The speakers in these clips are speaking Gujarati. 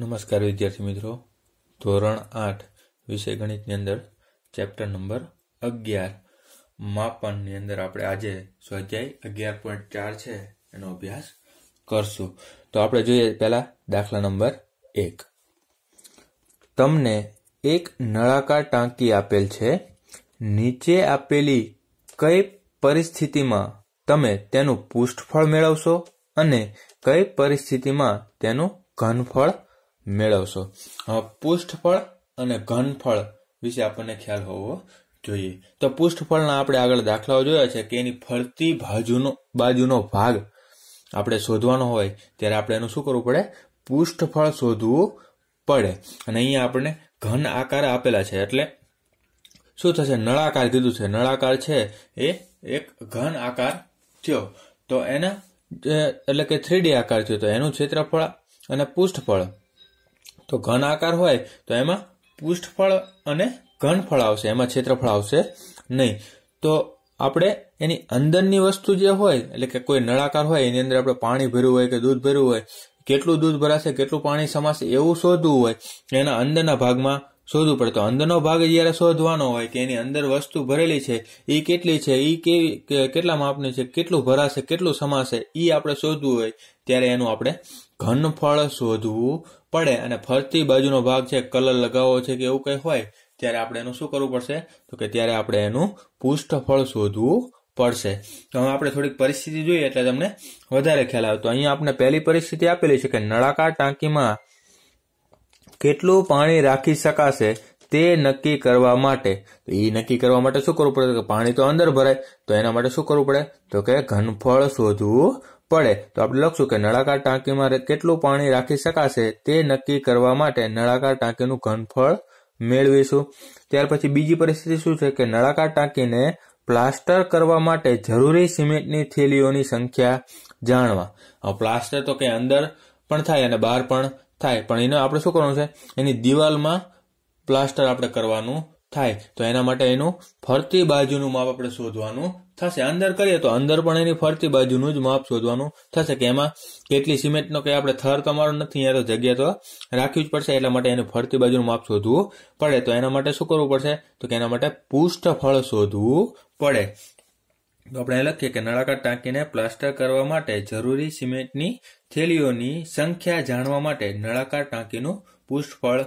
નમસ્કાર વિદ્યાર્થી મિત્રો ધોરણ આઠ વિષય ગણિતની અંદર ચેપ્ટર નંબર અગિયાર માપનની અંદર આપણે આજે સ્વાધ્યાય અગિયાર પોઈન્ટ ચાર છે એનો અભ્યાસ કરશું તો આપણે જોઈએ પહેલા દાખલા નંબર એક તમને એક નળાકાર ટાંકી આપેલ છે નીચે આપેલી કઈ પરિસ્થિતિમાં તમે તેનું પુષ્ઠફળ મેળવશો અને કઈ પરિસ્થિતિમાં તેનું ઘનફળ મેળવશો પુષ્ઠફળ અને ઘનફળ વિશે આપણને ખ્યાલ હોવો જોઈએ તો પુષ્ઠફળના આપણે આગળ દાખલાઓ જોયા છે કે એની ફરતી બાજુનો બાજુનો ભાગ આપણે શોધવાનો હોય ત્યારે આપણે એનું શું કરવું પડે પુષ્ઠફળ શોધવું પડે અને અહીંયા આપણને ઘન આકાર આપેલા છે એટલે શું થશે નળાકાર કીધું છે નળાકાર છે એ એક ઘન આકાર થયો તો એના એટલે કે થ્રીડી આકાર થયો તો એનું ક્ષેત્રફળ અને પુષ્ઠફળ તો ઘન આકાર હોય તો એમાં પૃષ્ઠફળ અને ઘનફળ આવશે એમાં ક્ષેત્રફળ આવશે નહીં તો આપણે એની અંદરની વસ્તુ જે હોય એટલે કે કોઈ નળાકાર હોય એની અંદર આપણે પાણી ભર્યું હોય કે દૂધ ભર્યું હોય કેટલું દૂધ ભરાશે કેટલું પાણી સમાશે એવું શોધવું હોય એના અંદરના ભાગમાં શોધવું પડે તો અંદરનો ભાગ જ્યારે શોધવાનો હોય કે એની અંદર વસ્તુ ભરેલી છે એ કેટલી છે એ કેવી કેટલા માપની છે કેટલું ભરાશે કેટલું સમાશે એ આપણે શોધવું હોય ત્યારે એનું આપણે ઘનફળ શોધવું પડે અને ફરતી બાજુનો ભાગ છે કલર લગાવવો છે કે એવું કંઈ હોય ત્યારે આપણે એનું શું કરવું પડશે તો કે ત્યારે આપણે એનું પુષ્ઠફળ શોધવું પડશે તો હવે આપણે થોડીક પરિસ્થિતિ જોઈએ એટલે તમને વધારે ખ્યાલ આવે તો અહીંયા આપણે પહેલી પરિસ્થિતિ આપેલી છે કે નળાકાર ટાંકીમાં કેટલું પાણી રાખી શકાશે તે નક્કી કરવા માટે એ નક્કી કરવા માટે શું કરવું પડે કે પાણી તો અંદર ભરાય તો એના માટે શું કરવું પડે તો કે ઘનફળ શોધવું પડે તો આપણે લખશું કે નળાકાર ટાંકીમાં કેટલું પાણી રાખી શકાશે તે નક્કી કરવા માટે નળાકાર ટાંકીનું ઘનફળ મેળવીશું ત્યાર પછી બીજી પરિસ્થિતિ શું છે કે નળાકાર ટાંકીને પ્લાસ્ટર કરવા માટે જરૂરી સિમેન્ટની થેલીઓની સંખ્યા જાણવા પ્લાસ્ટર તો કે અંદર પણ થાય અને બહાર પણ થાય પણ એને આપણે શું કરવાનું છે એની દિવાલમાં પ્લાસ્ટર આપણે કરવાનું થાય તો એના માટે એનું ફરતી બાજુનું માપ આપણે શોધવાનું થશે અંદર કરીએ તો અંદર પણ એની ફરતી બાજુનું જ માપ શોધવાનું થશે કે એમાં કેટલી સિમેન્ટનો કે આપણે થર તમારો નથી અહીંયા તો જગ્યા તો રાખવી જ પડશે એટલા માટે એને ફરતી બાજુનું માપ શોધવું પડે તો એના માટે શું કરવું પડશે તો કે એના માટે ફળ શોધવું પડે તો આપણે લખીએ કે નળાકાર ટાંકીને પ્લાસ્ટર કરવા માટે જરૂરી સિમેન્ટની થેલીઓની સંખ્યા જાણવા માટે નળાકાર ટાંકીનું પુષ્ઠફળ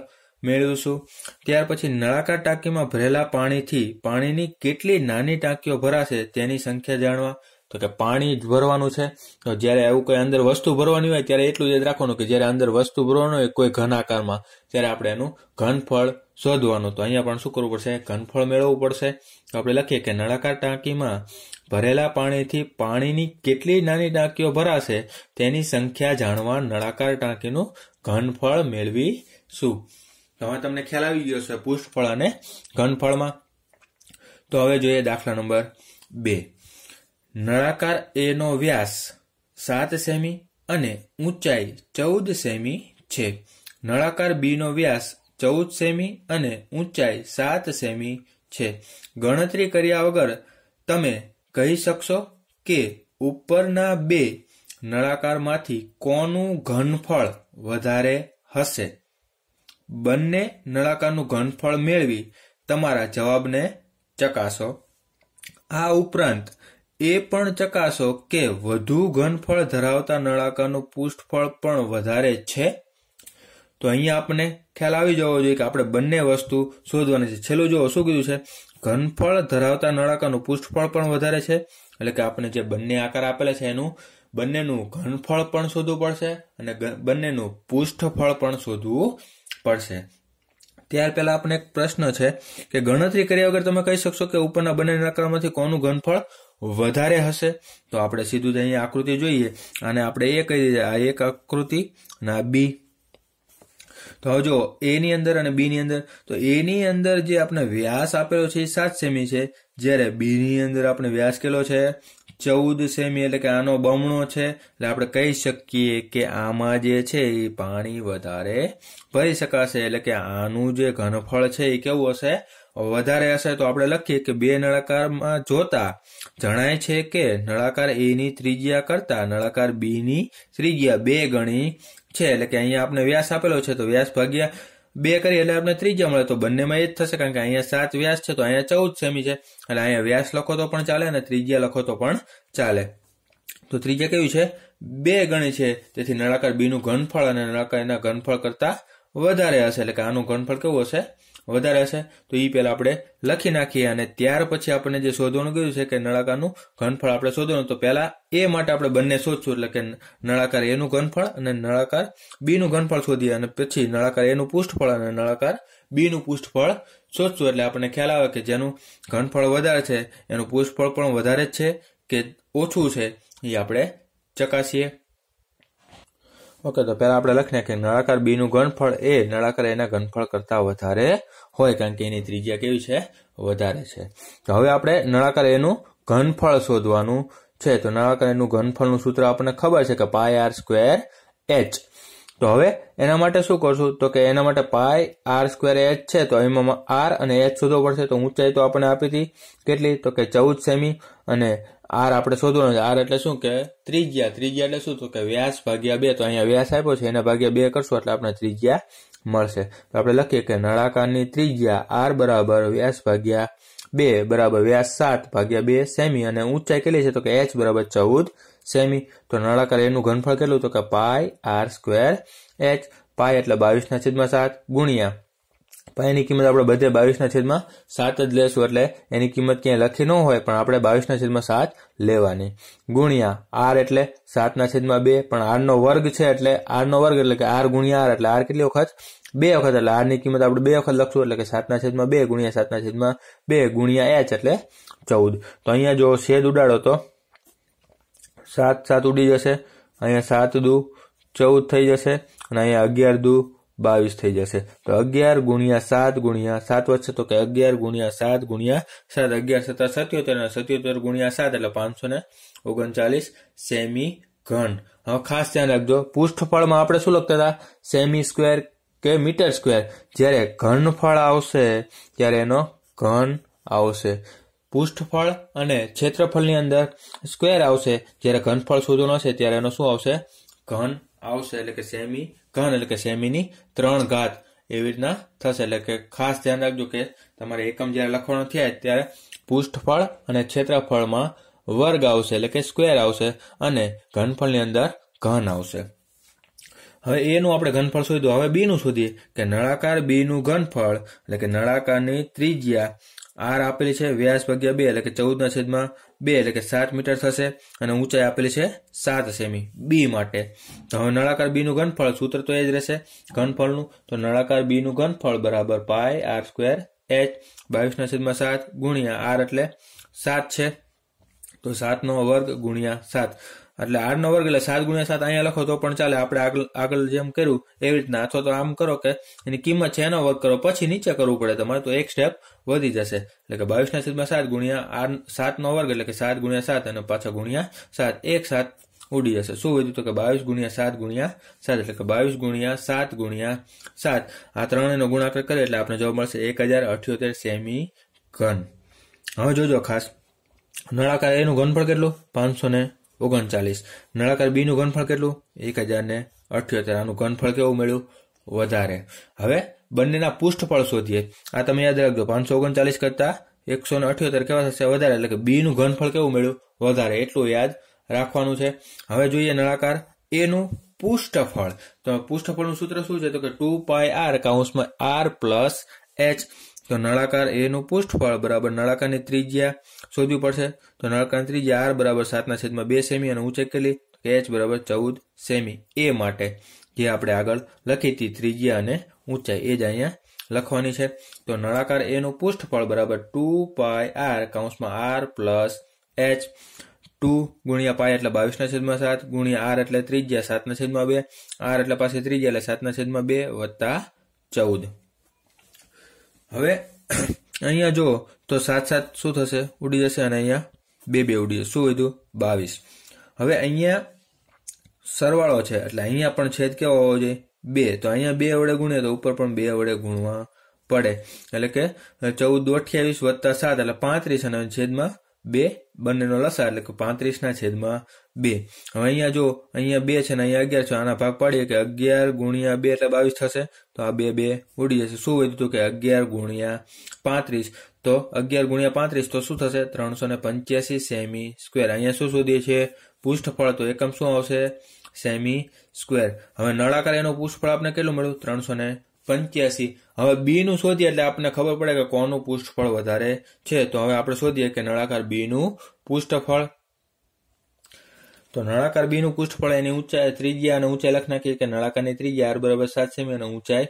મેળવીશું ત્યાર પછી નળાકાર ટાંકીમાં ભરેલા પાણીથી પાણીની કેટલી નાની ટાંકીઓ ભરાશે તેની સંખ્યા જાણવા તો કે પાણી જ ભરવાનું છે તો જ્યારે એવું કોઈ અંદર વસ્તુ ભરવાની હોય ત્યારે એટલું જ રાખવાનું કે જ્યારે અંદર વસ્તુ ભરવાનું હોય કોઈ ઘન આકારમાં ત્યારે આપણે એનું ઘનફળ શોધવાનું તો અહીંયા પણ શું કરવું પડશે ઘનફળ મેળવવું પડશે તો આપણે લખીએ કે નળાકાર ટાંકીમાં ભરેલા પાણીથી પાણીની કેટલી નાની ટાંકીઓ ભરાશે તેની સંખ્યા જાણવા નળાકાર ટાંકીનું ઘનફળ મેળવીશું હવે તમને ખ્યાલ આવી ગયો છે પુષ્ઠફળ અને ઘનફળમાં તો હવે જોઈએ દાખલા નંબર બે નળાકાર એનો વ્યાસ સાત સેમી અને ઊંચાઈ ચૌદ સેમી છે નળાકાર બીનો વ્યાસ ચૌદ સેમી અને ઊંચાઈ સાત સેમી છે ગણતરી કર્યા વગર તમે કહી શકશો કે ઉપરના બે નળાકારમાંથી કોનું ઘનફળ વધારે હશે બંને નળાકારનું ઘનફળ મેળવી તમારા જવાબને ચકાસો આ ઉપરાંત એ પણ ચકાસો કે વધુ ઘનફળ ધરાવતા નળાકારનું પૃષ્ઠફળ પણ વધારે છે તો અહીંયા આપણે ખ્યાલ આવી જવો જોઈએ કે આપણે બંને વસ્તુ શોધવાની છે છેલ્લું જો શું કીધું છે ઘનફળ ધરાવતા નળાકારનું પૃષ્ઠફળ પણ વધારે છે એટલે કે આપણે જે બંને આકાર આપેલા છે એનું બંનેનું ઘનફળ પણ શોધવું પડશે અને બંનેનું પૃષ્ઠફળ પણ શોધવું પડશે ત્યાર પહેલા આપણે એક પ્રશ્ન છે કે ગણતરી કર્યા વગર તમે કહી શકશો કે ઉપરના બંને નળાકારમાંથી કોનું ઘનફળ વધારે હશે તો આપણે સીધું જ અહીંયા આકૃતિ જોઈએ અને આપણે એ કહી દઈએ આ એક આકૃતિ અને આ બી તો હવે જો એની અંદર અને બીની અંદર તો એની અંદર જે આપણે વ્યાસ આપેલો છે એ સાત સેમી છે જ્યારે બીની અંદર આપણે વ્યાસ કેલો છે ચૌદ સેમી એટલે કે આનો બમણો છે એટલે આપણે કહી શકીએ કે આમાં જે છે એ પાણી વધારે ભરી શકાશે એટલે કે આનું જે ઘનફળ છે એ કેવું હશે વધારે હશે તો આપણે લખીએ કે બે નળાકારમાં જોતા જણાય છે કે નળાકાર એની ત્રિજ્યા કરતા નળાકાર બીની ત્રિજ્યા બે ગણી છે એટલે કે અહીંયા આપણે વ્યાસ આપેલો છે તો વ્યાસ ભાગ્યા બે કરી એટલે આપણે ત્રીજા મળે તો બંનેમાં એ જ થશે કારણ કે અહીંયા સાત વ્યાસ છે તો અહીંયા ચૌદ સેમી છે એટલે અહીંયા વ્યાસ લખો તો પણ ચાલે અને ત્રીજા લખો તો પણ ચાલે તો ત્રીજા કેવું છે બે ગણી છે તેથી નળાકાર બીનું ઘનફળ અને નળાકાર એના ઘનફળ કરતા વધારે હશે એટલે કે આનું ઘનફળ કેવું હશે વધારે હશે તો એ પહેલાં આપણે લખી નાખીએ અને ત્યાર પછી આપણને જે શોધવાનું કહ્યું છે કે નળાકારનું ઘનફળ આપણે શોધવાનું તો પહેલાં એ માટે આપણે બંને શોધશું એટલે કે નળાકાર એનું ઘનફળ અને નળાકાર બીનું ઘનફળ શોધીએ અને પછી નળાકાર એનું પુષ્ઠફળ અને નળાકાર બીનું પુષ્ઠફળ શોધશું એટલે આપણને ખ્યાલ આવે કે જેનું ઘનફળ વધારે છે એનું પુષ્ઠફળ પણ વધારે જ છે કે ઓછું છે એ આપણે ચકાસીએ ઓકે તો પહેલાં આપણે લખીએ કે નળાકાર બીનું ઘનફળ એ નળાકાર એના ઘનફળ કરતાં વધારે હોય કારણ કે એની ત્રિજ્યા કેવી છે વધારે છે તો હવે આપણે નળાકાર એનું ઘનફળ શોધવાનું છે તો નળાકાર એનું ઘનફળનું સૂત્ર આપણને ખબર છે કે પાય આર સ્ક્વેર એચ તો હવે એના માટે શું કરશું તો કે એના માટે પાય આર સ્ક્વેર એચ છે તો એમાં આર અને એચ શોધવો પડશે તો ઊંચાઈ તો આપણને આપી હતી કેટલી તો કે ચૌદ સેમી અને આર આપણે શોધવાનો છે આર એટલે શું કે ત્રિજ્યા ત્રિજ્યા એટલે શું તો કે વ્યાસ ભાગ્યા બે તો અહીંયા વ્યાસ આપ્યો છે એના ભાગ્યા બે કરશું એટલે આપણે ત્રિજ્યા મળશે તો આપણે લખીએ કે નળાકારની ત્રિજ્યા આર બરાબર વ્યાસ ભાગ્યા બે બરાબર વ્યાસ સાત ભાગ્યા બે સેમી અને ઊંચાઈ કેટલી છે તો કે એચ બરાબર ચૌદ સેમી તો નળાકાર એનું ઘનફળ કેટલું તો કે pi R square H pi એટલે બાવીસના છેદમાં સાત ગુણ્યા પાયની કિંમત આપણે બધે બાવીસના છેદમાં સાત જ લેશું એટલે એની કિંમત ક્યાંય લખી ન હોય પણ આપણે બાવીસના છેદમાં સાત લેવાની ગુણ્યા આર એટલે સાતના છેદમાં બે પણ આરનો વર્ગ છે એટલે આરનો વર્ગ એટલે કે આર ગુણ્યા આર એટલે આર કેટલી વખત બે વખત એટલે આરની કિંમત આપણે બે વખત લખશું એટલે કે સાતના છેદમાં બે ગુણ્યા સાતના છેદમાં બે ગુણ્યા એચ એટલે ચૌદ તો અહીંયા જો શેદ ઉડાડો તો સાત સાત ઉડી જશે અહીંયા સાત દુ ચૌદ થઈ જશે અને અહીંયા અગિયાર દુ બાવીસ થઈ જશે તો અગિયાર ગુણ્યા સાત ગુણ્યા સાત વધશે તો કે અગિયાર ગુણ્યા સાત ગુણ્યા સાત અગિયાર સત્તર સત્યોતેર અને સત્યોતેર ગુણ્યા સાત એટલે પાંચસો ને ઓગણચાલીસ સેમી ઘન હવે ખાસ ધ્યાન રાખજો પૃષ્ઠફળમાં આપણે શું લખતા હતા સેમી સ્ક્વેર કે મીટર સ્ક્વેર જ્યારે ઘનફળ આવશે ત્યારે એનો ઘન આવશે પૃષ્ઠફળ અને ક્ષેત્રફળની અંદર સ્ક્વેર આવશે જ્યારે ઘનફળ શોધવાનો હશે ત્યારે એનો શું આવશે ઘન આવશે એટલે કે સેમી ઘન એટલે કે સેમીની ત્રણ ઘાત એવી રીતના થશે એટલે કે ખાસ ધ્યાન રાખજો કે તમારે એકમ જ્યારે લખવાનો થાય ત્યારે પૃષ્ઠફળ અને ક્ષેત્રફળમાં વર્ગ આવશે એટલે કે સ્ક્વેર આવશે અને ઘનફળની અંદર ઘન આવશે હવે એનું આપણે ઘનફળ શોધ્યું હવે બીનું શોધીએ કે નળાકાર બીનું ઘનફળ એટલે કે નળાકારની ત્રિજ્યા આર આપેલી છે વ્યાસ ભાગ્યા બે એટલે કે ચૌદના છેદમાં બે એટલે કે સાત મીટર થશે અને ઊંચાઈ આપેલી છે સાત સેમી બી માટે તો હવે નળાકાર બીનું ઘનફળ સૂત્ર તો એ જ રહેશે ઘનફળનું તો નળાકાર બી નું ઘનફળ બરાબર પાય આર સ્ક્વેર એચ બાવીસના છેદમાં સાત ગુણ્યા આર એટલે સાત છે તો સાતનો વર્ગ ગુણ્યા સાત એટલે આઠનો વર્ગ એટલે સાત ગુણ્યા સાત અહીંયા લખો તો પણ ચાલે આપણે આગળ આગળ જેમ કર્યું એવી રીતના અથવા તો આમ કરો કે એની કિંમત છે એનો વર્ગ કરો પછી નીચે કરવું પડે તમારે તો એક સ્ટેપ વધી જશે એટલે કે બાવીસના સીધમાં સાત ગુણ્યા આઠ સાતનો વર્ગ એટલે કે સાત ગુણ્યા સાત અને પાછા ગુણ્યા સાત એક સાત ઉડી જશે શું વધ્યું તો કે બાવીસ ગુણ્યા સાત ગુણ્યા સાત એટલે કે બાવીસ ગુણ્યા સાત ગુણ્યા સાત આ ત્રણેયનો ગુણાકાર કરે એટલે આપણે જવાબ મળશે એક હજાર અઠ્યોતેર સેમી ઘન હવે જોજો ખાસ નળાકાર એનું ઘનફળ કેટલું પાંચસો ને ઓગણચાલીસ નળાકાર બીનું ઘનફળ કેટલું એક હજાર ને અઠ્યોતેર આનું ઘનફળ કેવું મળ્યું વધારે હવે બંનેના પૃષ્ઠફળ શોધીએ આ તમે યાદ રાખજો પાંચસો ઓગણચાલીસ કરતા એકસો ને અઠ્યોતેર કેવા થશે વધારે એટલે કે બીનું ઘનફળ કેવું મળ્યું વધારે એટલું યાદ રાખવાનું છે હવે જોઈએ નળાકાર એનું પૃષ્ઠફળ તો પૃષ્ઠફળનું સૂત્ર શું છે તો કે ટુ પાય આર કાઉન્સમાં આર પ્લસ એચ તો નળાકાર એનું પૃષ્ઠફળ બરાબર નળાકારની ત્રિજ્યા શોધવી પડશે તો નળાકારની ત્રિજ્યા આર બરાબર સાતના છેદમાં બે સેમી અને ઊંચે કેટલી એચ બરાબર ચૌદ સેમી એ માટે જે આપણે આગળ લખી હતી ત્રિજ્યા અને ઊંચાઈ એ જ અહીંયા લખવાની છે તો નળાકાર એનું પૃષ્ઠફળ બરાબર ટુ પાય આર કાઉન્સમાં આર પ્લસ એચ ટુ ગુણ્યા પાય એટલે બાવીસના છેદમાં સાત ગુણ્યા આર એટલે ત્રિજ્યા સાતના છેદમાં બે આર એટલે પાસે ત્રિજ્યા એટલે સાતના છેદમાં બે વત્તા ચૌદ હવે અહીંયા જો તો સાત સાત શું થશે ઉડી જશે અને અહીંયા બે બે ઉડી જશે શું વધ્યું બાવીસ હવે અહીંયા સરવાળો છે એટલે અહીંયા પણ છેદ કેવો હોવો જોઈએ બે તો અહીંયા બે વડે ગુણે તો ઉપર પણ બે વડે ગુણવા પડે એટલે કે ચૌદ અઠ્યાવીસ વત્તા સાત એટલે પાંત્રીસ અને છેદમાં બે બંનેનો લસા એટલે કે પાંત્રીસના છેદમાં બે હવે અહીંયા જો અહીંયા બે છે ને અહીંયા અગિયાર છે આના ભાગ પાડીએ કે અગિયાર ગુણ્યા બે એટલે બાવીસ થશે તો આ બે બે ઉડી જશે શું વધ્યું હતું કે અગિયાર ગુણ્યા પાંત્રીસ તો અગિયાર ગુણ્યા પાંત્રીસ તો શું થશે ત્રણસો પંચ્યાસી સેમી સ્ક્વેર અહીંયા શું શોધીએ છીએ પૃષ્ઠફળ તો એકમ શું આવશે સેમી સ્ક્વેર હવે નળાકાર એનો પૃષ્ઠફળ આપણે કેટલું મળ્યું ત્રણસો ને પંચ્યાસી હવે બી નું શોધીએ એટલે આપણને ખબર પડે કે કોનું પુષ્ઠફળ વધારે છે તો હવે આપણે શોધીએ કે નળાકાર બીનું પુષ્ઠફળ તો નળાકાર બી બીનું પુષ્ઠફળ એની ઊંચાઈ ત્રિજ્યા અને ઊંચાઈ લખ નાખીએ કે નળાકારની ત્રિજ્યા આર બરાબર સાત સેમી અને ઊંચાઈ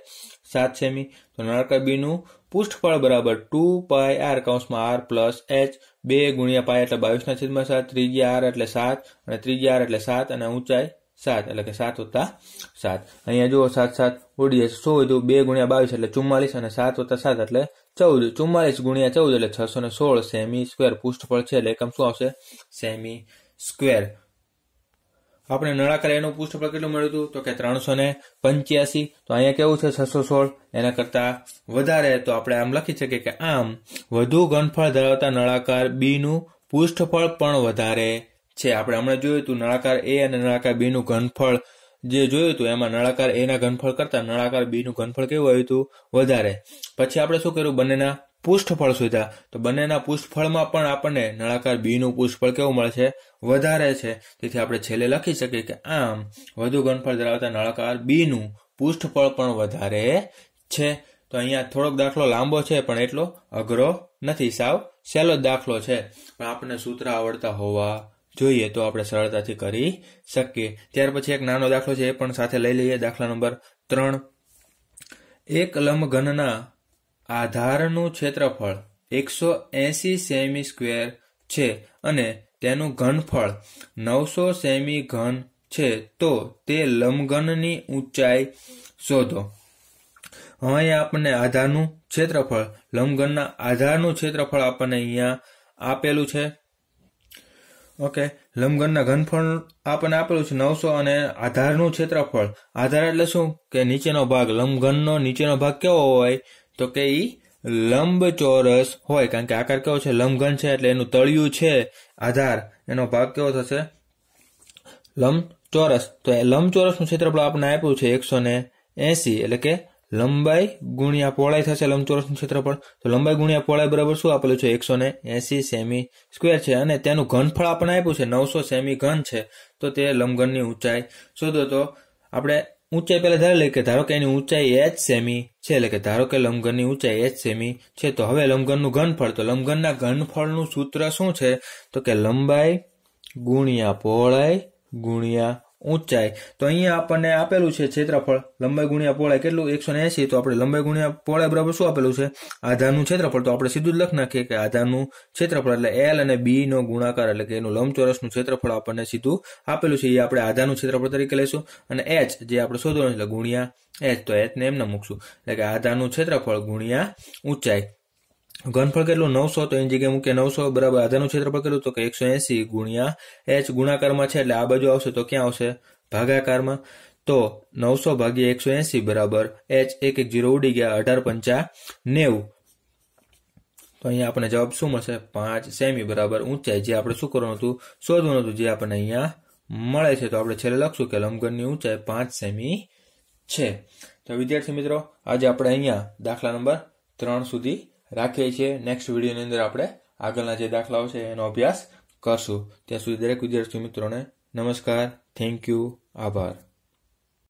સાત સેમી તો નળાકાર બીનું પુષ્ઠફળ બરાબર ટુ પાય આર કૌંસમાં આર પ્લસ એચ બે ગુણ્યા પાય એટલે બાવીસના છેદમાં સાત ત્રિજ્યા આર એટલે સાત અને ત્રિજ્યા આર એટલે સાત અને ઊંચાઈ સાત એટલે કે સાત વત્તા સાત અહીંયા જુઓ સાત સાત ઉડી જશે શું હતું બે ગુણ્યા બાવીસ એટલે ચુમ્માલીસ અને સાત વત્તા સાત એટલે ચૌદ ચુમ્માલીસ ગુણ્યા ચૌદ એટલે છસો ને સોળ સેમી સ્ક્વેર પૃષ્ઠફળ છે એટલે એકમ શું આવશે સેમી સ્ક્વેર આપણે નળાકાર એનું પૃષ્ઠફળ કેટલું મળ્યું હતું તો કે ત્રણસો ને પંચ્યાસી તો અહીંયા કેવું છે છસો સોળ એના કરતા વધારે તો આપણે આમ લખી શકીએ કે આમ વધુ ઘનફળ ધરાવતા નળાકાર બી નું પૃષ્ઠફળ પણ વધારે છે આપણે હમણાં જોયું હતું નળાકાર એ અને નળાકાર બી નું ઘનફળ જે જોયું હતું એમાં નળાકાર એના ઘનફળ કરતા નળાકાર બી નું ઘનફળ કેવું આવ્યું હતું વધારે પછી આપણે શું કર્યું બંનેના પુષ્ઠફળ સુધા તો બંનેના પુષ્ઠફળમાં પણ આપણને નળાકાર બી નું પુષ્ઠફળ કેવું મળશે વધારે છે તેથી આપણે છેલ્લે લખી શકીએ કે આમ વધુ ઘનફળ ધરાવતા નળાકાર બી નું પુષ્ઠફળ પણ વધારે છે તો અહીંયા થોડોક દાખલો લાંબો છે પણ એટલો અઘરો નથી સાવ સહેલો દાખલો છે પણ આપણને સૂત્ર આવડતા હોવા જોઈએ તો આપણે સરળતાથી કરી શકીએ ત્યાર પછી એક નાનો દાખલો છે એ પણ સાથે લઈ લઈએ દાખલા નંબર ત્રણ એક લંબઘનના આધારનું ક્ષેત્રફળ એકસો એસી સેમી સ્ક્વેર છે અને તેનું ઘનફળ નવસો સેમી ઘન છે તો તે લંબઘનની ઊંચાઈ શોધો હવે આપણને આધારનું ક્ષેત્રફળ લંબઘનના આધારનું ક્ષેત્રફળ આપણને અહીંયા આપેલું છે ઓકે લંબઘનના ઘનફળ આપણને આપેલું છે નવસો અને આધારનું ક્ષેત્રફળ આધાર એટલે શું કે નીચેનો ભાગ લંબઘનનો નીચેનો ભાગ કેવો હોય તો કે ઈ લંબચોરસ હોય કારણ કે આકાર કેવો છે લંબઘન છે એટલે એનું તળિયું છે આધાર એનો ભાગ કેવો થશે લંબ ચોરસ તો એ લંબચોરસનું ક્ષેત્રફળ આપણને આપ્યું છે એકસો ને એસી એટલે કે લંબાઈ ગુણ્યા પહોળાઈ થશે લંબચોરસનું ક્ષેત્રફળ તો લંબાઈ ગુણ્યા પહોળાઈ બરાબર શું આપેલું છે એકસો ને એસી સેમી સ્ક્વેર છે અને તેનું ઘનફળ આપણને આપ્યું છે નવસો સેમી ઘન છે તો તે લંબઘનની ઊંચાઈ શોધો તો આપણે ઊંચાઈ પહેલા ધારી લઈએ કે ધારો કે એની ઊંચાઈ એચ સેમી છે એટલે કે ધારો કે લંબઘનની ઊંચાઈ એચ સેમી છે તો હવે લંબઘનનું ઘનફળ તો લંબઘનના ઘનફળનું સૂત્ર શું છે તો કે લંબાઈ ગુણ્યા પહોળાઈ ગુણ્યા ઊંચાઈ તો અહીંયા આપણને આપેલું છે ક્ષેત્રફળ લંબાઈ ગુણ્યા પહોળાઈ કેટલું એકસો એસી તો આપણે લંબાઈ ગુણ્યા પહોળાઈ બરાબર શું આપેલું છે આધારનું ક્ષેત્રફળ તો આપણે સીધું જ લખી નાખીએ કે આધારનું ક્ષેત્રફળ એટલે એલ અને બી નો ગુણાકાર એટલે કે એનું લંબચોરસનું ક્ષેત્રફળ આપણને સીધું આપેલું છે એ આપણે આધારનું ક્ષેત્રફળ તરીકે લઈશું અને એચ જે આપણે શોધવાનું એટલે ગુણ્યા એચ તો ને એમને મૂકશું એટલે કે આધારનું ક્ષેત્રફળ ગુણ્યા ઊંચાઈ ઘનફળ કેટલું નવસો તો એની જગ્યાએ મૂકીએ નવસો બરાબર આધારનું ક્ષેત્રફળ કેટલું તો કે એકસો એસી ગુણ્યા એચ ગુણાકારમાં છે એટલે આ બાજુ આવશે તો ક્યાં આવશે ભાગાકારમાં તો નવસો ભાગ્ય એકસો એસી બરાબર એચ એક એક જીરો ઉડી ગયા અઢાર પંચા નેવું તો અહીંયા આપણે જવાબ શું મળશે પાંચ સેમી બરાબર ઊંચાઈ જે આપણે શું કરવાનું હતું શોધવાનું હતું જે આપણને અહીંયા મળે છે તો આપણે છેલ્લે લખશું કે લંબગણની ઊંચાઈ પાંચ સેમી છે તો વિદ્યાર્થી મિત્રો આજે આપણે અહીંયા દાખલા નંબર ત્રણ સુધી રાખીએ છીએ નેક્સ્ટ વિડીયોની અંદર આપણે આગળના જે દાખલાઓ છે એનો અભ્યાસ કરશું ત્યાં સુધી દરેક વિદ્યાર્થી મિત્રોને નમસ્કાર થેન્ક યુ આભાર